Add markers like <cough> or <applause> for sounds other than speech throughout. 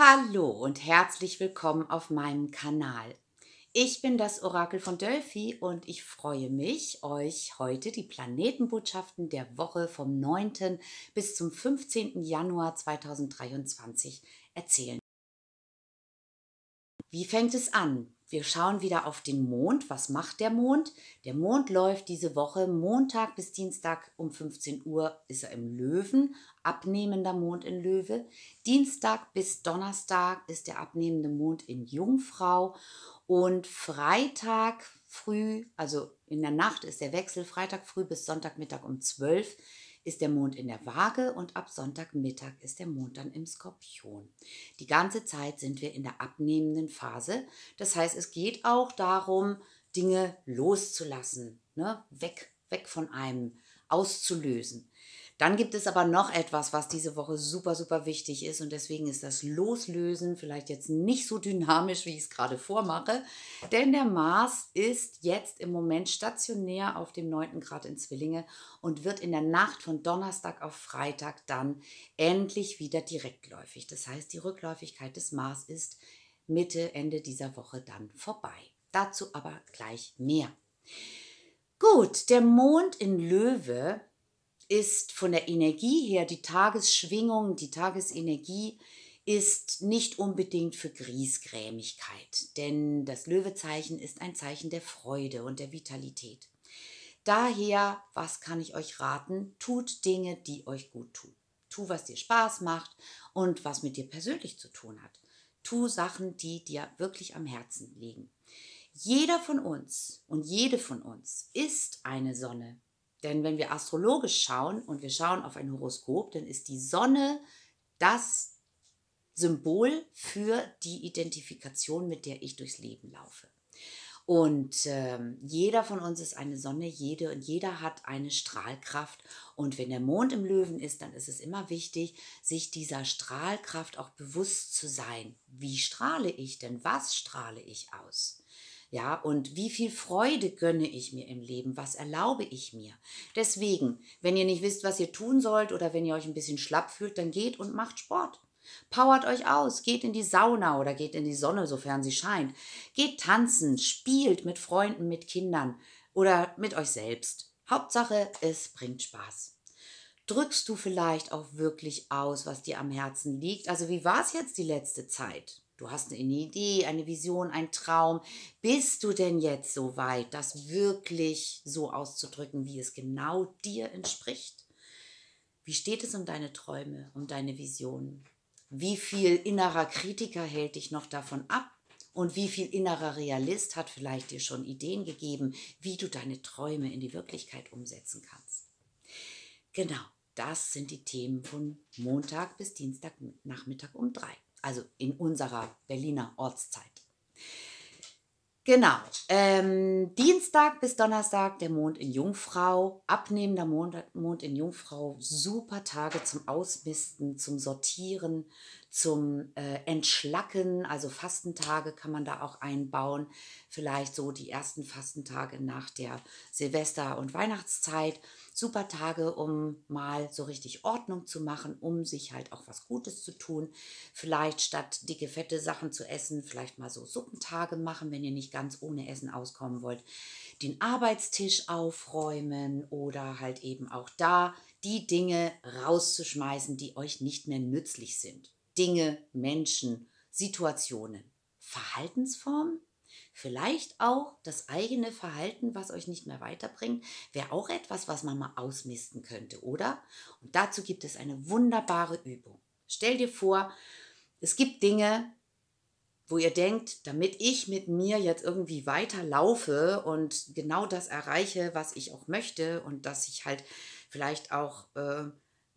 Hallo und herzlich willkommen auf meinem Kanal. Ich bin das Orakel von Delphi und ich freue mich, euch heute die Planetenbotschaften der Woche vom 9. bis zum 15. Januar 2023 erzählen. Wie fängt es an? Wir schauen wieder auf den Mond. Was macht der Mond? Der Mond läuft diese Woche Montag bis Dienstag um 15 Uhr ist er im Löwen, abnehmender Mond in Löwe. Dienstag bis Donnerstag ist der abnehmende Mond in Jungfrau und Freitag früh, also in der Nacht ist der Wechsel Freitag früh bis Sonntagmittag um 12 Uhr ist der Mond in der Waage und ab Sonntagmittag ist der Mond dann im Skorpion. Die ganze Zeit sind wir in der abnehmenden Phase. Das heißt, es geht auch darum, Dinge loszulassen, ne? weg, weg von einem, auszulösen. Dann gibt es aber noch etwas, was diese Woche super, super wichtig ist und deswegen ist das Loslösen vielleicht jetzt nicht so dynamisch, wie ich es gerade vormache, denn der Mars ist jetzt im Moment stationär auf dem 9. Grad in Zwillinge und wird in der Nacht von Donnerstag auf Freitag dann endlich wieder direktläufig. Das heißt, die Rückläufigkeit des Mars ist Mitte, Ende dieser Woche dann vorbei. Dazu aber gleich mehr. Gut, der Mond in Löwe ist von der Energie her, die Tagesschwingung, die Tagesenergie ist nicht unbedingt für Griesgrämigkeit, denn das Löwezeichen ist ein Zeichen der Freude und der Vitalität. Daher, was kann ich euch raten? Tut Dinge, die euch gut tun. Tu, was dir Spaß macht und was mit dir persönlich zu tun hat. Tu Sachen, die dir wirklich am Herzen liegen. Jeder von uns und jede von uns ist eine Sonne, denn wenn wir astrologisch schauen und wir schauen auf ein Horoskop, dann ist die Sonne das Symbol für die Identifikation, mit der ich durchs Leben laufe. Und äh, jeder von uns ist eine Sonne, jede und jeder hat eine Strahlkraft. Und wenn der Mond im Löwen ist, dann ist es immer wichtig, sich dieser Strahlkraft auch bewusst zu sein. Wie strahle ich denn? Was strahle ich aus? Ja, und wie viel Freude gönne ich mir im Leben? Was erlaube ich mir? Deswegen, wenn ihr nicht wisst, was ihr tun sollt oder wenn ihr euch ein bisschen schlapp fühlt, dann geht und macht Sport. Powert euch aus, geht in die Sauna oder geht in die Sonne, sofern sie scheint. Geht tanzen, spielt mit Freunden, mit Kindern oder mit euch selbst. Hauptsache, es bringt Spaß drückst du vielleicht auch wirklich aus, was dir am Herzen liegt? Also wie war es jetzt die letzte Zeit? Du hast eine Idee, eine Vision, einen Traum. Bist du denn jetzt so weit, das wirklich so auszudrücken, wie es genau dir entspricht? Wie steht es um deine Träume, um deine Visionen? Wie viel innerer Kritiker hält dich noch davon ab? Und wie viel innerer Realist hat vielleicht dir schon Ideen gegeben, wie du deine Träume in die Wirklichkeit umsetzen kannst? Genau, das sind die Themen von Montag bis Dienstagnachmittag um drei also in unserer Berliner Ortszeit. Genau, ähm, Dienstag bis Donnerstag der Mond in Jungfrau, abnehmender Mond, Mond in Jungfrau, super Tage zum Ausmisten, zum Sortieren, zum äh, Entschlacken, also Fastentage kann man da auch einbauen, vielleicht so die ersten Fastentage nach der Silvester- und Weihnachtszeit super Tage, um mal so richtig Ordnung zu machen, um sich halt auch was Gutes zu tun. Vielleicht statt dicke, fette Sachen zu essen, vielleicht mal so Suppentage machen, wenn ihr nicht ganz ohne Essen auskommen wollt. Den Arbeitstisch aufräumen oder halt eben auch da die Dinge rauszuschmeißen, die euch nicht mehr nützlich sind. Dinge, Menschen, Situationen. Verhaltensformen? Vielleicht auch das eigene Verhalten, was euch nicht mehr weiterbringt, wäre auch etwas, was man mal ausmisten könnte, oder? Und dazu gibt es eine wunderbare Übung. Stell dir vor, es gibt Dinge, wo ihr denkt, damit ich mit mir jetzt irgendwie weiterlaufe und genau das erreiche, was ich auch möchte und dass ich halt vielleicht auch äh,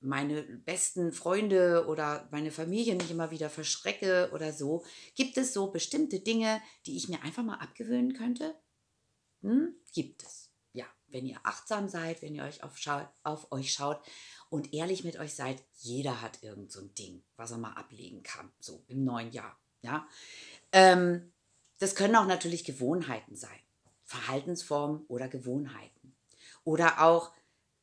meine besten Freunde oder meine Familie nicht immer wieder verschrecke oder so. Gibt es so bestimmte Dinge, die ich mir einfach mal abgewöhnen könnte? Hm? Gibt es. Ja, wenn ihr achtsam seid, wenn ihr euch auf, auf euch schaut und ehrlich mit euch seid, jeder hat irgend so ein Ding, was er mal ablegen kann, so im neuen Jahr. Ja? Ähm, das können auch natürlich Gewohnheiten sein, Verhaltensformen oder Gewohnheiten. Oder auch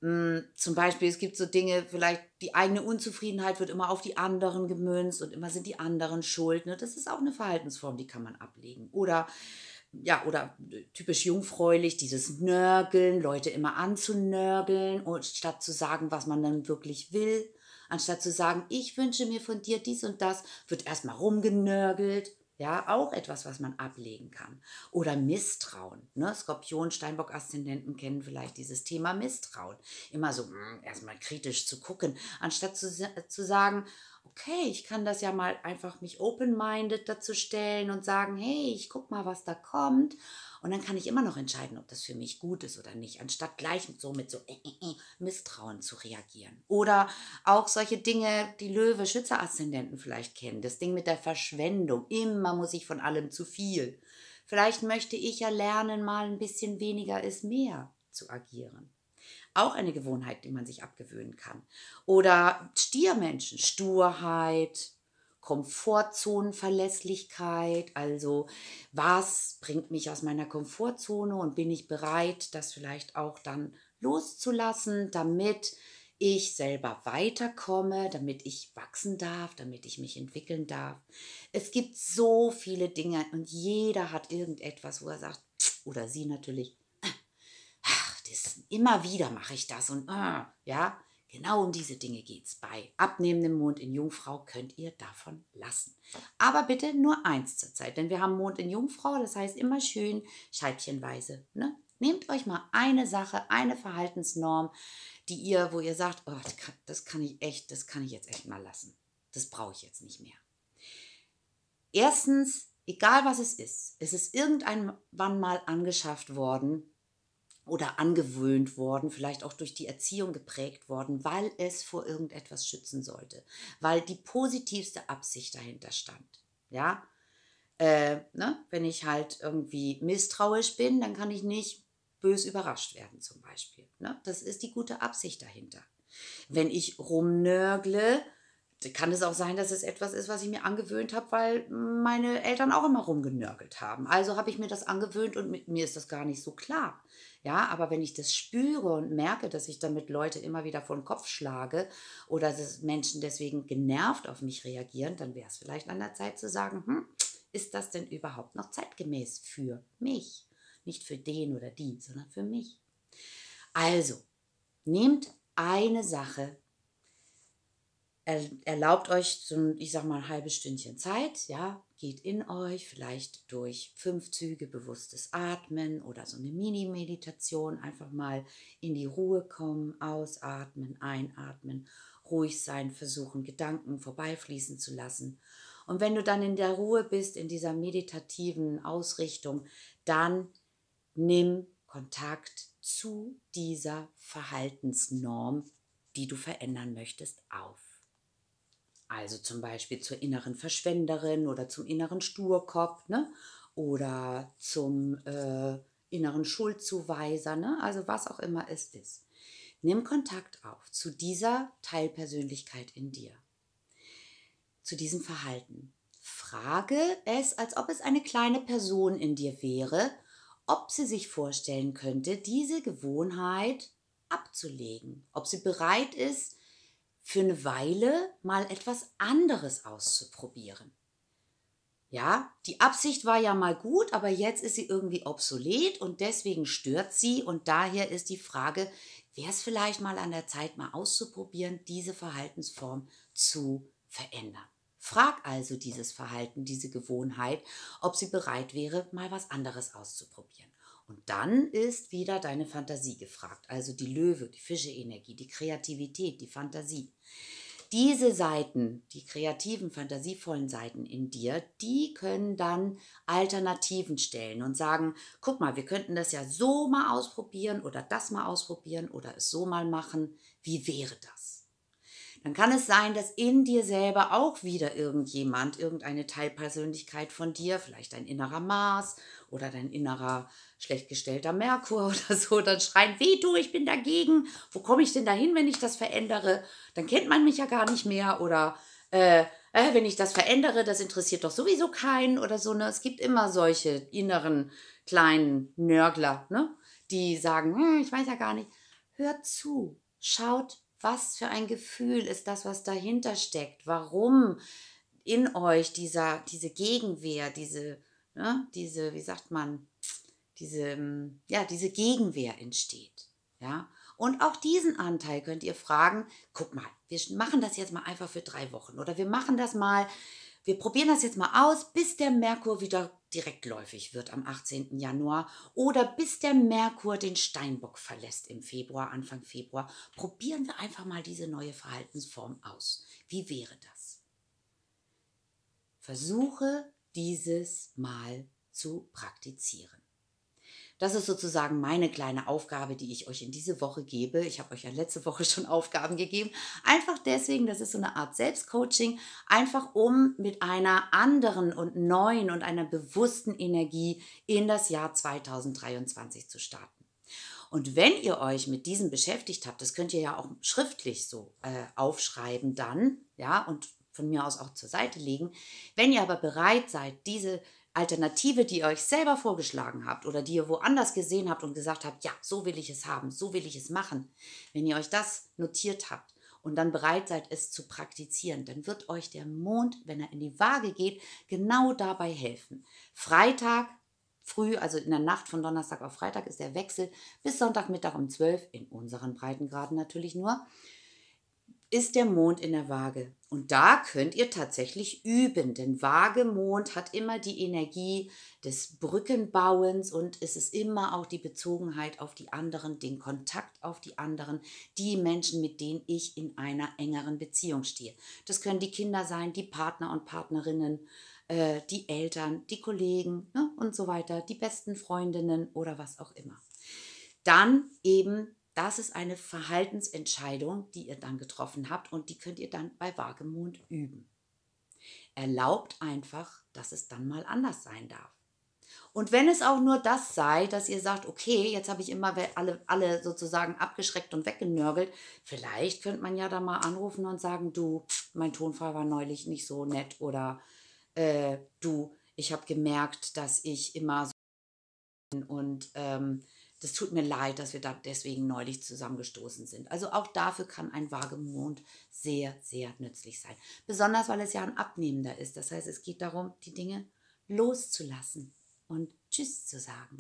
hm, zum Beispiel, es gibt so Dinge, vielleicht die eigene Unzufriedenheit wird immer auf die anderen gemünzt und immer sind die anderen schuld. Ne? Das ist auch eine Verhaltensform, die kann man ablegen. Oder ja, oder äh, typisch jungfräulich, dieses Nörgeln, Leute immer anzunörgeln, und statt zu sagen, was man dann wirklich will, anstatt zu sagen, ich wünsche mir von dir dies und das, wird erstmal rumgenörgelt. Ja, auch etwas, was man ablegen kann. Oder Misstrauen. Ne? Skorpion, Steinbock-Aszendenten kennen vielleicht dieses Thema Misstrauen. Immer so mh, mm, erstmal kritisch zu gucken, anstatt zu, zu sagen, okay, ich kann das ja mal einfach mich open-minded dazu stellen und sagen, hey, ich guck mal, was da kommt. Und dann kann ich immer noch entscheiden, ob das für mich gut ist oder nicht, anstatt gleich so mit so äh, äh, äh Misstrauen zu reagieren. Oder auch solche Dinge, die Löwe Schütze-Aszendenten vielleicht kennen, das Ding mit der Verschwendung. Immer muss ich von allem zu viel. Vielleicht möchte ich ja lernen, mal ein bisschen weniger ist mehr zu agieren. Auch eine Gewohnheit, die man sich abgewöhnen kann. Oder Stiermenschen, Sturheit, Komfortzonenverlässlichkeit, also was bringt mich aus meiner Komfortzone und bin ich bereit, das vielleicht auch dann loszulassen, damit ich selber weiterkomme, damit ich wachsen darf, damit ich mich entwickeln darf. Es gibt so viele Dinge und jeder hat irgendetwas, wo er sagt, oder sie natürlich, ach, das, immer wieder mache ich das und ah, ja, Genau um diese Dinge geht es bei abnehmendem Mond in Jungfrau, könnt ihr davon lassen. Aber bitte nur eins zur Zeit, denn wir haben Mond in Jungfrau, das heißt immer schön scheibchenweise. Ne? Nehmt euch mal eine Sache, eine Verhaltensnorm, die ihr, wo ihr sagt, oh, das, kann, das kann ich echt, das kann ich jetzt echt mal lassen. Das brauche ich jetzt nicht mehr. Erstens, egal was es ist, es ist irgendwann mal angeschafft worden, oder angewöhnt worden, vielleicht auch durch die Erziehung geprägt worden, weil es vor irgendetwas schützen sollte, weil die positivste Absicht dahinter stand. Ja, äh, ne? wenn ich halt irgendwie misstrauisch bin, dann kann ich nicht bös überrascht werden zum Beispiel. Ne? Das ist die gute Absicht dahinter. Wenn ich rumnörgle, kann es auch sein, dass es etwas ist, was ich mir angewöhnt habe, weil meine Eltern auch immer rumgenörgelt haben. Also habe ich mir das angewöhnt und mit mir ist das gar nicht so klar. Ja, aber wenn ich das spüre und merke, dass ich damit Leute immer wieder vor den Kopf schlage oder dass Menschen deswegen genervt auf mich reagieren, dann wäre es vielleicht an der Zeit zu sagen, hm, ist das denn überhaupt noch zeitgemäß für mich? Nicht für den oder die, sondern für mich. Also, nehmt eine Sache, erlaubt euch, so, ich sag mal, ein halbes Stündchen Zeit, ja, geht in euch, vielleicht durch fünf Züge bewusstes Atmen oder so eine Mini-Meditation, einfach mal in die Ruhe kommen, ausatmen, einatmen, ruhig sein, versuchen, Gedanken vorbeifließen zu lassen. Und wenn du dann in der Ruhe bist, in dieser meditativen Ausrichtung, dann nimm Kontakt zu dieser Verhaltensnorm, die du verändern möchtest, auf. Also zum Beispiel zur inneren Verschwenderin oder zum inneren Sturkopf ne? oder zum äh, inneren Schuldzuweiser, ne? also was auch immer es ist. Nimm Kontakt auf zu dieser Teilpersönlichkeit in dir, zu diesem Verhalten. Frage es, als ob es eine kleine Person in dir wäre, ob sie sich vorstellen könnte, diese Gewohnheit abzulegen, ob sie bereit ist, für eine Weile mal etwas anderes auszuprobieren. Ja, die Absicht war ja mal gut, aber jetzt ist sie irgendwie obsolet und deswegen stört sie und daher ist die Frage, wäre es vielleicht mal an der Zeit, mal auszuprobieren, diese Verhaltensform zu verändern. Frag also dieses Verhalten, diese Gewohnheit, ob sie bereit wäre, mal was anderes auszuprobieren. Und dann ist wieder deine Fantasie gefragt, also die Löwe, die Fische-Energie, die Kreativität, die Fantasie. Diese Seiten, die kreativen, fantasievollen Seiten in dir, die können dann Alternativen stellen und sagen, guck mal, wir könnten das ja so mal ausprobieren oder das mal ausprobieren oder es so mal machen. Wie wäre das? Dann kann es sein, dass in dir selber auch wieder irgendjemand, irgendeine Teilpersönlichkeit von dir, vielleicht dein innerer Mars oder dein innerer schlecht gestellter Merkur <laughs> oder so, dann schreien, weh du, ich bin dagegen, wo komme ich denn dahin, wenn ich das verändere? Dann kennt man mich ja gar nicht mehr oder äh, äh, wenn ich das verändere, das interessiert doch sowieso keinen oder so. Ne? Es gibt immer solche inneren kleinen Nörgler, ne? die sagen, hm, ich weiß ja gar nicht. Hört zu, schaut, was für ein Gefühl ist das, was dahinter steckt. Warum in euch dieser, diese Gegenwehr, diese, ne? diese, wie sagt man, diese, ähm, ja, diese Gegenwehr entsteht. Ja? Und auch diesen Anteil könnt ihr fragen, guck mal, wir machen das jetzt mal einfach für drei Wochen oder wir machen das mal, wir probieren das jetzt mal aus, bis der Merkur wieder direktläufig wird am 18. Januar oder bis der Merkur den Steinbock verlässt im Februar, Anfang Februar. Probieren wir einfach mal diese neue Verhaltensform aus. Wie wäre das? Versuche dieses Mal zu praktizieren. Das ist sozusagen meine kleine Aufgabe, die ich euch in diese Woche gebe. Ich habe euch ja letzte Woche <laughs> schon Aufgaben gegeben. Einfach deswegen, das ist so eine Art Selbstcoaching, einfach um mit einer anderen und neuen und einer bewussten Energie in das Jahr 2023 zu starten. Und wenn ihr euch mit diesem beschäftigt habt, das könnt ihr ja auch schriftlich so äh, aufschreiben dann, ja, und von mir aus auch zur Seite legen. Wenn ihr aber bereit seid, diese Alternative, die ihr euch selber vorgeschlagen habt oder die ihr woanders gesehen habt und gesagt habt, ja, so will ich es haben, so will ich es machen, wenn ihr euch das notiert habt und dann bereit seid, es zu praktizieren, dann wird euch der Mond, wenn er in die Waage geht, genau dabei helfen. Freitag früh, also in der Nacht von Donnerstag auf Freitag ist der Wechsel bis Sonntagmittag um 12 in unseren Breitengraden natürlich nur, ist der Mond in der Waage. Und da könnt ihr tatsächlich üben, denn Waagemond hat immer die Energie des Brückenbauens und es ist immer auch die Bezogenheit auf die anderen, den Kontakt auf die anderen, die Menschen, mit denen ich in einer engeren Beziehung stehe. Das können die Kinder sein, die Partner und Partnerinnen, äh, die Eltern, die Kollegen ne, und so weiter, die besten Freundinnen oder was auch immer. Dann eben das ist eine Verhaltensentscheidung, die ihr dann getroffen habt und die könnt ihr dann bei Wagemut üben. Erlaubt einfach, dass es dann mal anders sein darf. Und wenn es auch nur das sei, dass ihr sagt, okay, jetzt habe ich immer alle, alle sozusagen abgeschreckt und weggenörgelt, vielleicht könnte man ja da mal anrufen und sagen, du, mein Tonfall war neulich nicht so nett oder äh, du, ich habe gemerkt, dass ich immer so und ähm, das tut mir leid, dass wir da deswegen neulich zusammengestoßen sind. Also auch dafür kann ein Waagemond sehr, sehr nützlich sein. Besonders, weil es ja ein Abnehmender ist. Das heißt, es geht darum, die Dinge loszulassen und Tschüss zu sagen.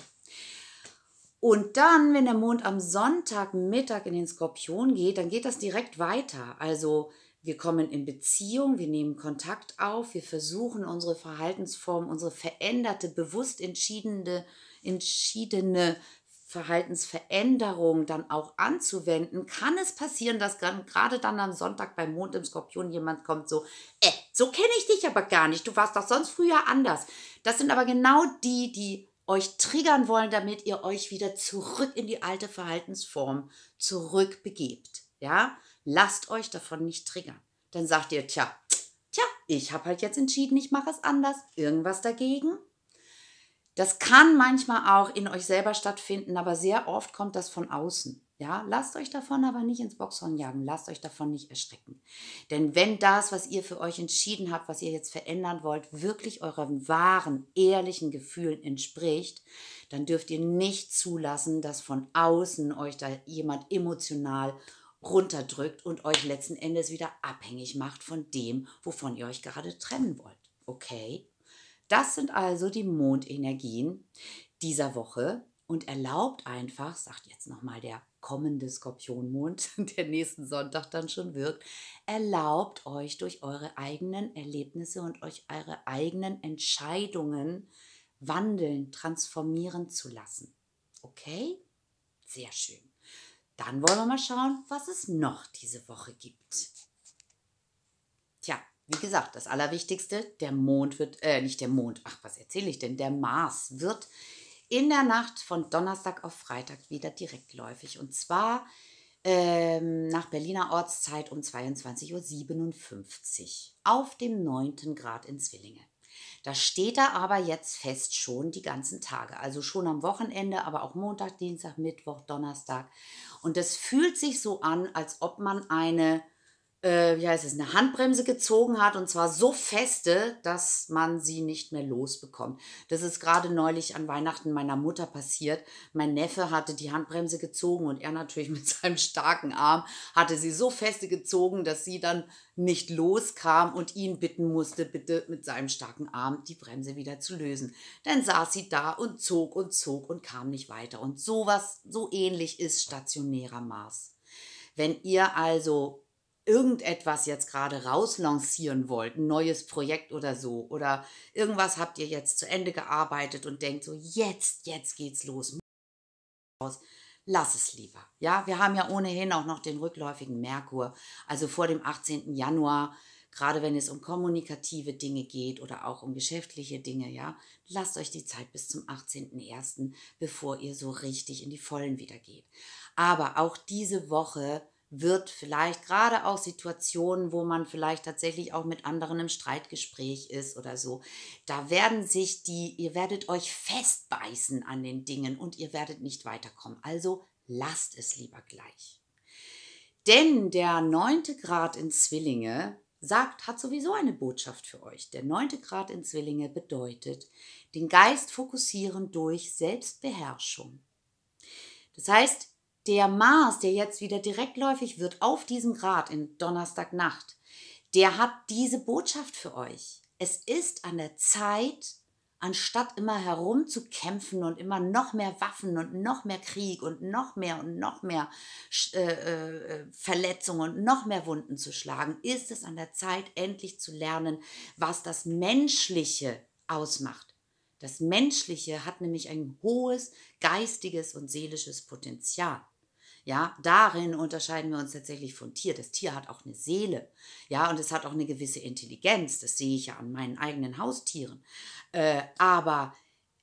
Und dann, wenn der Mond am Sonntagmittag in den Skorpion geht, dann geht das direkt weiter. Also wir kommen in Beziehung, wir nehmen Kontakt auf, wir versuchen unsere Verhaltensform, unsere veränderte, bewusst entschiedene, entschiedene Verhaltensveränderung dann auch anzuwenden, kann es passieren, dass gerade dann am Sonntag beim Mond im Skorpion jemand kommt so, äh, so kenne ich dich aber gar nicht, du warst doch sonst früher anders. Das sind aber genau die, die euch triggern wollen, damit ihr euch wieder zurück in die alte Verhaltensform zurückbegebt. Ja, lasst euch davon nicht triggern. Dann sagt ihr, tja, tja, ich habe halt jetzt entschieden, ich mache es anders. Irgendwas dagegen? Das kann manchmal auch in euch selber stattfinden, aber sehr oft kommt das von außen. Ja, lasst euch davon aber nicht ins Boxhorn jagen, lasst euch davon nicht erschrecken. Denn wenn das, was ihr für euch entschieden habt, was ihr jetzt verändern wollt, wirklich euren wahren, ehrlichen Gefühlen entspricht, dann dürft ihr nicht zulassen, dass von außen euch da jemand emotional runterdrückt und euch letzten Endes wieder abhängig macht von dem, wovon ihr euch gerade trennen wollt. Okay? Das sind also die Mondenergien dieser Woche und erlaubt einfach, sagt jetzt nochmal der kommende Skorpionmond, <laughs> der nächsten Sonntag dann schon wirkt, erlaubt euch durch eure eigenen Erlebnisse und euch eure eigenen Entscheidungen wandeln, transformieren zu lassen. Okay? Sehr schön. Dann wollen wir mal schauen, was es noch diese Woche gibt wie gesagt, das Allerwichtigste, der Mond wird, äh, nicht der Mond, ach, was erzähle ich denn? Der Mars wird in der Nacht von Donnerstag auf Freitag wieder direktläufig. Und zwar ähm, nach Berliner Ortszeit um 22.57 Uhr auf dem 9. Grad in Zwillinge. Da steht er aber jetzt fest schon die ganzen Tage. Also schon am Wochenende, aber auch Montag, Dienstag, Mittwoch, Donnerstag. Und es fühlt sich so an, als ob man eine äh, wie heißt es, eine Handbremse gezogen hat und zwar so feste, dass man sie nicht mehr losbekommt. Das ist gerade neulich an Weihnachten meiner Mutter passiert. Mein Neffe hatte die Handbremse gezogen und er natürlich <laughs> mit seinem starken Arm hatte sie so feste gezogen, dass sie dann nicht loskam und ihn bitten musste, bitte mit seinem starken Arm die Bremse wieder zu lösen. Dann saß sie da und zog und zog und kam nicht weiter. Und sowas, so ähnlich ist stationärer Maß. Wenn ihr also irgendetwas jetzt gerade rauslancieren wollt, ein neues Projekt oder so, oder irgendwas habt ihr jetzt zu Ende gearbeitet und denkt so, jetzt, jetzt geht's los. Lass es lieber. Ja, wir haben ja ohnehin auch noch den rückläufigen Merkur. Also vor dem 18. Januar, gerade wenn es um kommunikative Dinge geht oder auch um geschäftliche Dinge, ja, lasst euch die Zeit bis zum 18.01., bevor ihr so richtig in die Vollen wieder geht. Aber auch diese Woche wird vielleicht gerade auch Situationen, wo man vielleicht tatsächlich auch mit anderen im Streitgespräch ist oder so, da werden sich die, ihr werdet euch festbeißen an den Dingen und ihr werdet nicht weiterkommen. Also lasst es lieber gleich. Denn der neunte Grad in Zwillinge sagt, hat sowieso eine Botschaft für euch. Der neunte Grad in Zwillinge bedeutet, den Geist fokussieren durch Selbstbeherrschung. Das heißt, der Mars, der jetzt wieder direktläufig wird auf diesem Grad in Donnerstagnacht, der hat diese Botschaft für euch. Es ist an der Zeit, anstatt immer herumzukämpfen und immer noch mehr Waffen und noch mehr Krieg und noch mehr und noch mehr äh, äh, Verletzungen und noch mehr Wunden zu schlagen, ist es an der Zeit, endlich zu lernen, was das Menschliche ausmacht. Das Menschliche hat nämlich ein hohes geistiges und seelisches Potenzial. Ja, darin unterscheiden wir uns tatsächlich von Tier. Das Tier hat auch eine Seele. Ja, und es hat auch eine gewisse Intelligenz. Das sehe ich ja an meinen eigenen Haustieren. Äh, aber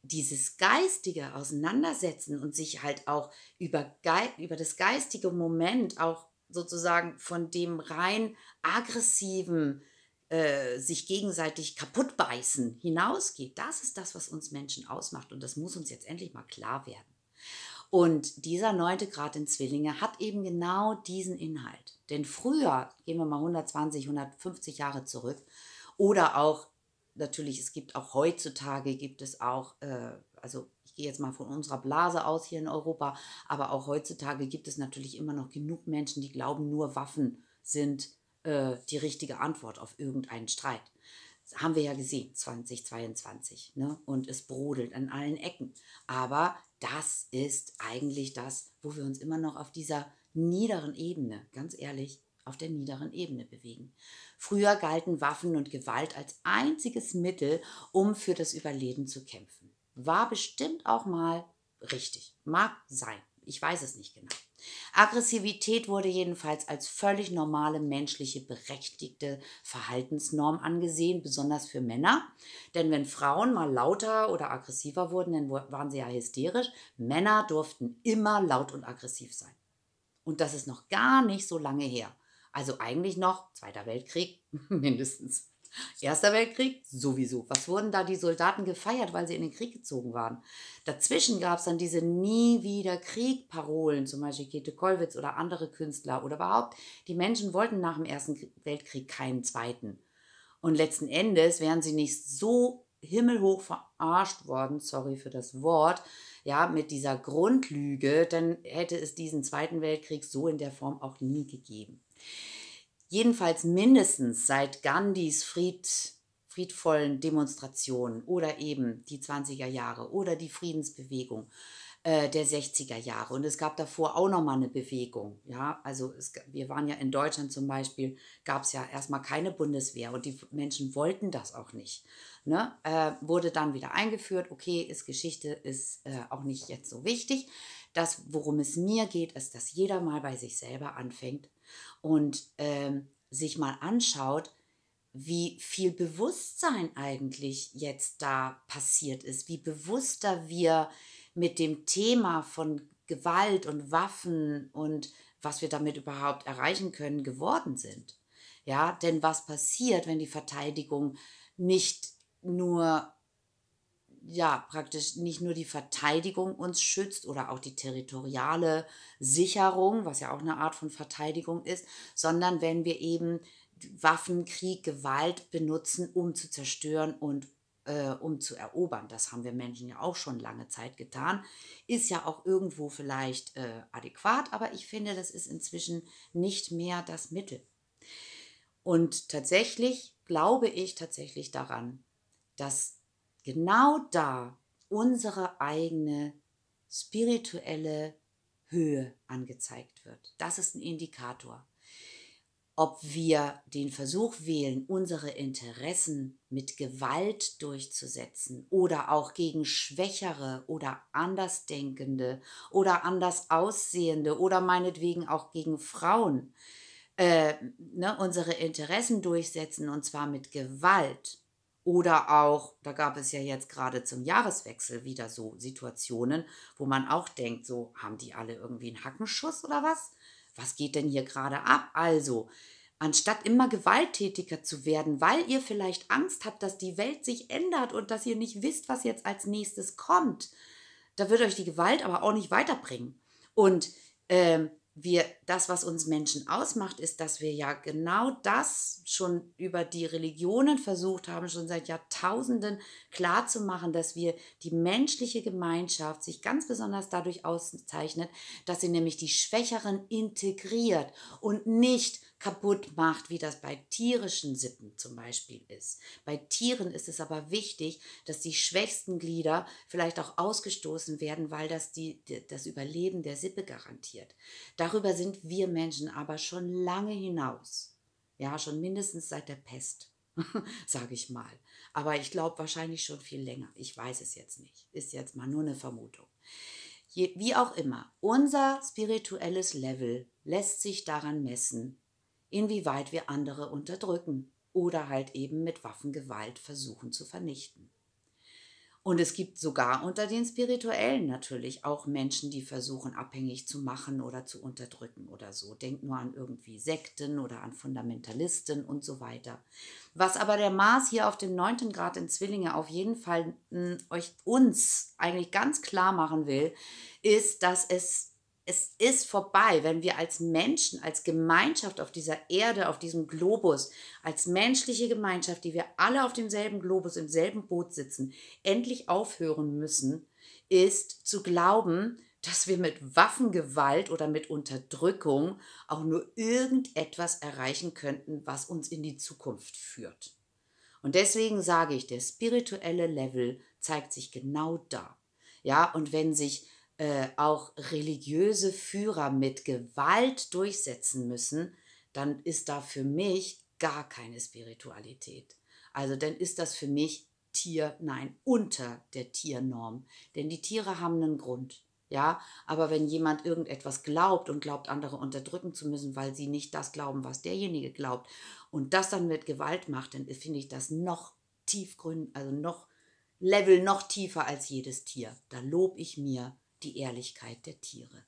dieses geistige Auseinandersetzen und sich halt auch über, über das geistige Moment auch sozusagen von dem rein aggressiven äh, sich gegenseitig kaputtbeißen hinausgeht, das ist das, was uns Menschen ausmacht. Und das muss uns jetzt endlich mal klar werden. Und dieser neunte Grad in Zwillinge hat eben genau diesen Inhalt. Denn früher, gehen wir mal 120, 150 Jahre zurück, oder auch natürlich, es gibt auch heutzutage, gibt es auch, äh, also ich gehe jetzt mal von unserer Blase aus hier in Europa, aber auch heutzutage gibt es natürlich immer noch genug Menschen, die glauben, nur Waffen sind äh, die richtige Antwort auf irgendeinen Streit haben wir ja gesehen, 2022. Ne? Und es brodelt an allen Ecken. Aber das ist eigentlich das, wo wir uns immer noch auf dieser niederen Ebene, ganz ehrlich, auf der niederen Ebene bewegen. Früher galten Waffen und Gewalt als einziges Mittel, um für das Überleben zu kämpfen. War bestimmt auch mal richtig. Mag sein. Ich weiß es nicht genau. Aggressivität wurde jedenfalls als völlig normale menschliche berechtigte Verhaltensnorm angesehen, besonders für Männer. Denn wenn Frauen mal lauter oder aggressiver wurden, dann waren sie ja hysterisch. Männer durften immer laut und aggressiv sein. Und das ist noch gar nicht so lange her. Also eigentlich noch Zweiter Weltkrieg <laughs> mindestens. Erster Weltkrieg sowieso. Was wurden da die Soldaten gefeiert, weil sie in den Krieg gezogen waren? Dazwischen gab es dann diese Nie wieder Krieg-Parolen, zum Beispiel Käthe Kollwitz oder andere Künstler oder überhaupt. Die Menschen wollten nach dem Ersten Weltkrieg keinen zweiten. Und letzten Endes wären sie nicht so himmelhoch verarscht worden, sorry für das Wort, ja, mit dieser Grundlüge, dann hätte es diesen Zweiten Weltkrieg so in der Form auch nie gegeben jedenfalls mindestens seit Gandhis Fried, friedvollen Demonstrationen oder eben die 20er Jahre oder die Friedensbewegung äh, der 60er Jahre. Und es gab davor auch nochmal eine Bewegung. Ja? Also es, wir waren ja in Deutschland zum Beispiel, gab es ja erstmal keine Bundeswehr und die Menschen wollten das auch nicht. Ne? Äh, wurde dann wieder eingeführt, okay, ist Geschichte, ist äh, auch nicht jetzt so wichtig. Das, worum es mir geht, ist, dass jeder mal bei sich selber anfängt, und ähm, sich mal anschaut, wie viel Bewusstsein eigentlich jetzt da passiert ist, wie bewusster wir mit dem Thema von Gewalt und Waffen und was wir damit überhaupt erreichen können, geworden sind. Ja, denn was passiert, wenn die Verteidigung nicht nur ja praktisch nicht nur die Verteidigung uns schützt oder auch die territoriale Sicherung, was ja auch eine Art von Verteidigung ist, sondern wenn wir eben Waffen, Krieg, Gewalt benutzen, um zu zerstören und äh, um zu erobern. Das haben wir Menschen ja auch schon lange Zeit getan. Ist ja auch irgendwo vielleicht äh, adäquat, aber ich finde, das ist inzwischen nicht mehr das Mittel. Und tatsächlich glaube ich tatsächlich daran, dass genau da unsere eigene spirituelle Höhe angezeigt wird. Das ist ein Indikator. Ob wir den Versuch wählen, unsere Interessen mit Gewalt durchzusetzen oder auch gegen Schwächere oder Andersdenkende oder Andersaussehende oder meinetwegen auch gegen Frauen, äh, ne, unsere Interessen durchsetzen und zwar mit Gewalt oder auch, da gab es ja jetzt gerade zum Jahreswechsel wieder so Situationen, wo man auch denkt, so haben die alle irgendwie einen Hackenschuss oder was? Was geht denn hier gerade ab? Also, anstatt immer gewalttätiger zu werden, weil ihr vielleicht Angst habt, dass die Welt sich ändert und dass ihr nicht wisst, was jetzt als nächstes kommt, da wird euch die Gewalt aber auch nicht weiterbringen. Und ähm, wir das, was uns Menschen ausmacht, ist, dass wir ja genau das schon über die Religionen versucht haben, schon seit Jahrtausenden klarzumachen, dass wir die menschliche Gemeinschaft sich ganz besonders dadurch auszeichnet, dass sie nämlich die Schwächeren integriert und nicht kaputt macht, wie das bei tierischen Sippen zum Beispiel ist. Bei Tieren ist es aber wichtig, dass die schwächsten Glieder vielleicht auch ausgestoßen werden, weil das die, das Überleben der Sippe garantiert. Darüber sind sind wir Menschen aber schon lange hinaus. Ja, schon mindestens seit der Pest, <laughs> sage ich mal. Aber ich glaube wahrscheinlich schon viel länger. Ich weiß es jetzt nicht. Ist jetzt mal nur eine Vermutung. Je, wie auch immer, unser spirituelles Level lässt sich daran messen, inwieweit wir andere unterdrücken oder halt eben mit Waffengewalt versuchen zu vernichten. Und es gibt sogar unter den Spirituellen natürlich auch Menschen, die versuchen, abhängig zu machen oder zu unterdrücken oder so. Denkt nur an irgendwie Sekten oder an Fundamentalisten und so weiter. Was aber der Mars hier auf dem 9. Grad in Zwillinge auf jeden Fall mh, hm, euch uns eigentlich ganz klar machen will, ist, dass es es ist vorbei, wenn wir als Menschen, als Gemeinschaft auf dieser Erde, auf diesem Globus, als menschliche Gemeinschaft, die wir alle auf demselben Globus, im selben Boot sitzen, endlich aufhören müssen, ist zu glauben, dass wir mit Waffengewalt oder mit Unterdrückung auch nur irgendetwas erreichen könnten, was uns in die Zukunft führt. Und deswegen sage ich, der spirituelle Level zeigt sich genau da. Ja, und wenn sich äh, auch religiöse Führer mit Gewalt durchsetzen müssen, dann ist da für mich gar keine Spiritualität. Also dann ist das für mich Tier, nein, unter der Tiernorm. Denn die Tiere haben einen Grund. Ja, aber wenn jemand irgendetwas glaubt und glaubt, andere unterdrücken zu müssen, weil sie nicht das glauben, was derjenige glaubt, und das dann mit Gewalt macht, dann finde ich das noch tiefgründig, also noch Level noch tiefer als jedes Tier. Da lobe ich mir die Ehrlichkeit der Tiere.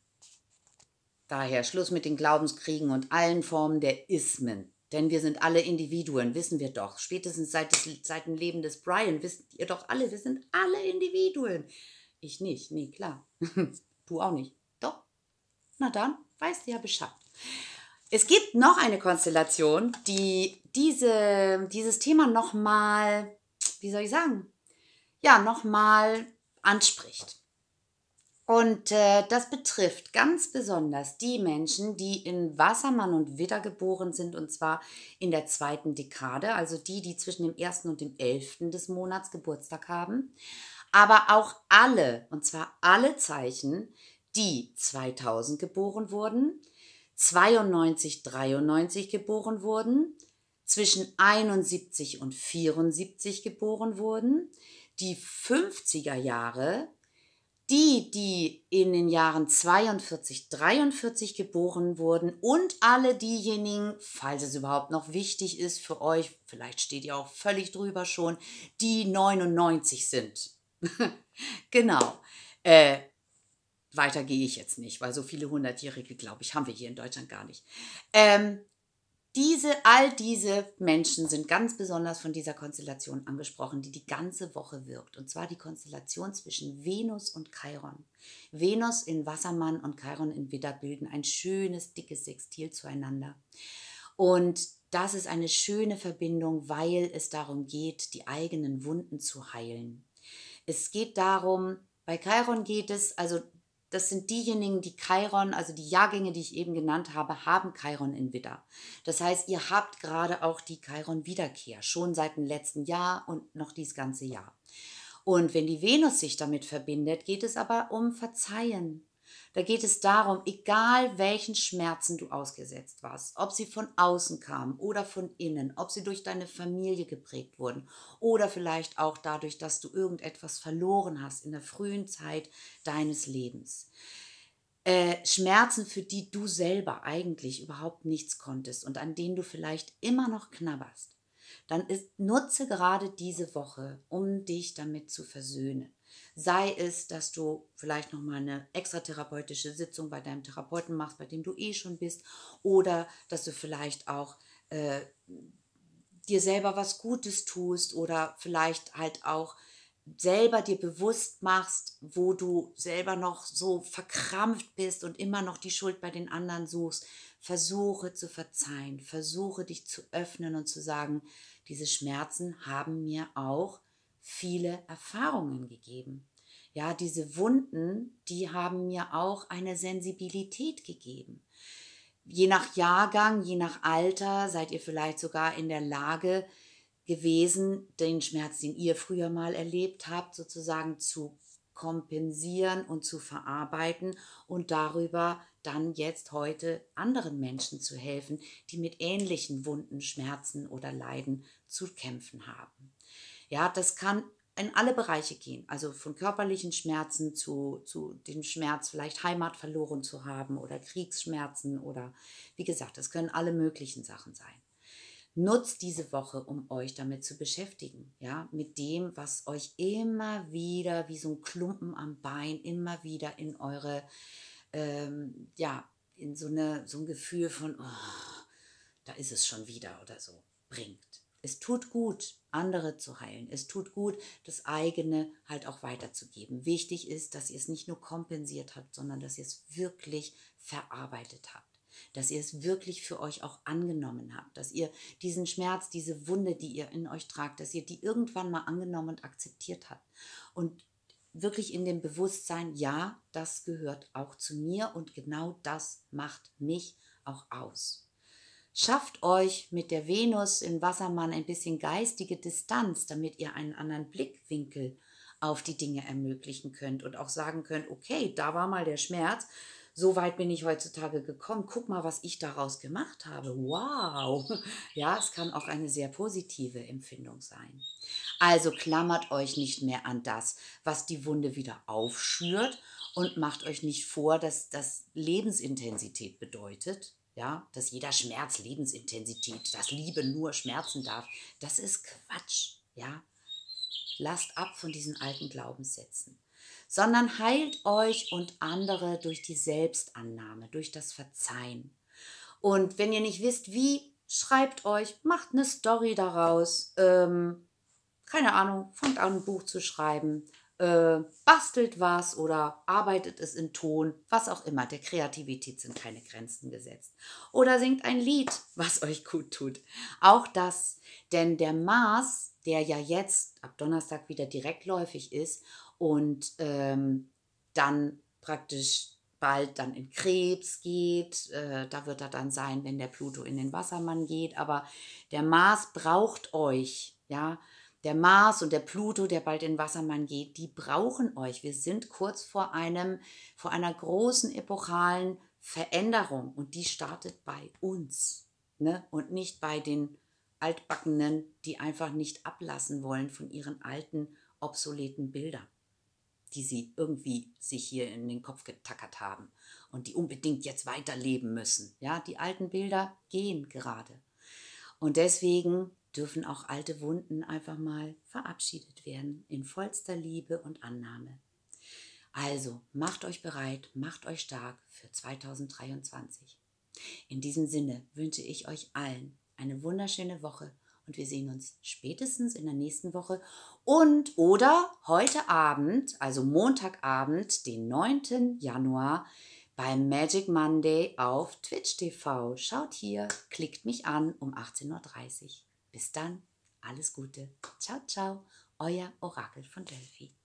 Daher Schluss mit den Glaubenskriegen und allen Formen der Ismen. Denn wir sind alle Individuen, wissen wir doch. Spätestens seit, des, seit dem Leben des Brian wisst ihr doch alle, wir sind alle Individuen. Ich nicht, nee, klar. <laughs> du auch nicht. Doch. Na dann, weißt du ja Bescheid. Es gibt noch eine Konstellation, die diese, dieses Thema nochmal, wie soll ich sagen, ja, nochmal anspricht. Und äh, das betrifft ganz besonders die Menschen, die in Wassermann und Widder geboren sind, und zwar in der zweiten Dekade, also die, die zwischen dem 1. und dem 11. des Monats Geburtstag haben. Aber auch alle, und zwar alle Zeichen, die 2000 geboren wurden, 92, 93 geboren wurden, zwischen 71 und 74 geboren wurden, die 50er Jahre, die, die in den Jahren 42, 43 geboren wurden und alle diejenigen, falls es überhaupt noch wichtig ist für euch, vielleicht steht ihr auch völlig drüber schon, die 99 sind. <laughs> genau. Äh, weiter gehe ich jetzt nicht, weil so viele Hundertjährige, glaube ich, haben wir hier in Deutschland gar nicht. Ähm, diese, all diese Menschen sind ganz besonders von dieser Konstellation angesprochen, die die ganze Woche wirkt. Und zwar die Konstellation zwischen Venus und Chiron. Venus in Wassermann und Chiron in Widder bilden ein schönes, dickes Sextil zueinander. Und das ist eine schöne Verbindung, weil es darum geht, die eigenen Wunden zu heilen. Es geht darum, bei Chiron geht es, also das sind diejenigen, die Chiron, also die Jahrgänge, die ich eben genannt habe, haben Chiron in Widder. Das heißt, ihr habt gerade auch die Chiron-Wiederkehr, schon seit dem letzten Jahr und noch dieses ganze Jahr. Und wenn die Venus sich damit verbindet, geht es aber um Verzeihen, da geht es darum, egal welchen Schmerzen du ausgesetzt warst, ob sie von außen kamen oder von innen, ob sie durch deine Familie geprägt wurden oder vielleicht auch dadurch, dass du irgendetwas verloren hast in der frühen Zeit deines Lebens. Äh, Schmerzen, für die du selber eigentlich überhaupt nichts konntest und an denen du vielleicht immer noch knabberst, dann ist, nutze gerade diese Woche, um dich damit zu versöhnen. Sei es, dass du vielleicht nochmal eine extra therapeutische Sitzung bei deinem Therapeuten machst, bei dem du eh schon bist, oder dass du vielleicht auch äh, dir selber was Gutes tust oder vielleicht halt auch selber dir bewusst machst, wo du selber noch so verkrampft bist und immer noch die Schuld bei den anderen suchst, versuche zu verzeihen, versuche dich zu öffnen und zu sagen, diese Schmerzen haben mir auch viele Erfahrungen gegeben. Ja, diese Wunden, die haben mir auch eine Sensibilität gegeben. Je nach Jahrgang, je nach Alter seid ihr vielleicht sogar in der Lage gewesen, den Schmerz, den ihr früher mal erlebt habt, sozusagen zu kompensieren und zu verarbeiten und darüber dann jetzt heute anderen Menschen zu helfen, die mit ähnlichen Wunden, Schmerzen oder Leiden zu kämpfen haben. Ja, das kann in alle Bereiche gehen, also von körperlichen Schmerzen zu, zu dem Schmerz, vielleicht Heimat verloren zu haben oder Kriegsschmerzen oder wie gesagt, das können alle möglichen Sachen sein. Nutzt diese Woche, um euch damit zu beschäftigen, ja, mit dem, was euch immer wieder wie so ein Klumpen am Bein immer wieder in eure, ähm, ja, in so, eine, so ein Gefühl von, oh, da ist es schon wieder oder so, bringt. Es tut gut, andere zu heilen. Es tut gut, das eigene halt auch weiterzugeben. Wichtig ist, dass ihr es nicht nur kompensiert habt, sondern dass ihr es wirklich verarbeitet habt. Dass ihr es wirklich für euch auch angenommen habt. Dass ihr diesen Schmerz, diese Wunde, die ihr in euch tragt, dass ihr die irgendwann mal angenommen und akzeptiert habt. Und wirklich in dem Bewusstsein, ja, das gehört auch zu mir und genau das macht mich auch aus. Schafft euch mit der Venus im Wassermann ein bisschen geistige Distanz, damit ihr einen anderen Blickwinkel auf die Dinge ermöglichen könnt und auch sagen könnt, okay, da war mal der Schmerz, so weit bin ich heutzutage gekommen, guck mal, was ich daraus gemacht habe. Wow! <laughs> Ja, es kann auch eine sehr positive Empfindung sein. Also klammert euch nicht mehr an das, was die Wunde wieder aufschürt und macht euch nicht vor, dass das Lebensintensität bedeutet, ja, dass jeder Schmerz Lebensintensität, dass Liebe nur schmerzen darf, das ist Quatsch, ja. Lasst ab von diesen alten Glaubenssätzen, sondern heilt euch und andere durch die Selbstannahme, durch das Verzeihen. Und wenn ihr nicht wisst, wie, schreibt euch, macht eine Story daraus, ähm, keine Ahnung, fangt an, ein Buch zu schreiben, äh, bastelt was oder arbeitet es in Ton, was auch immer. Der Kreativität sind keine Grenzen gesetzt. Oder singt ein Lied, <laughs> was euch gut tut. Auch das, denn der Mars, der ja jetzt ab Donnerstag wieder direktläufig ist und ähm, dann praktisch bald dann in Krebs geht. Äh, da wird er dann sein, wenn der Pluto in den Wassermann geht. Aber der Mars braucht euch, ja der Mars und der Pluto, der bald in Wassermann geht, die brauchen euch. Wir sind kurz vor einem, vor einer großen epochalen Veränderung und die startet bei uns ne? und nicht bei den Altbackenen, die einfach nicht ablassen wollen von ihren alten, obsoleten Bildern, die sie irgendwie sich hier in den Kopf getackert haben und die unbedingt jetzt weiterleben müssen. Ja, die alten Bilder gehen gerade. Und deswegen dürfen auch alte Wunden einfach mal verabschiedet werden in vollster Liebe und Annahme. Also macht euch bereit, macht euch stark für 2023. In diesem Sinne wünsche ich euch allen eine wunderschöne Woche und wir sehen uns spätestens in der nächsten Woche und oder heute Abend, also Montagabend, den 9. Januar beim Magic Monday auf Twitch TV. Schaut hier, klickt mich an um 18.30 Uhr. Bis dann, alles Gute. Ciao, ciao, euer Orakel von Delphi.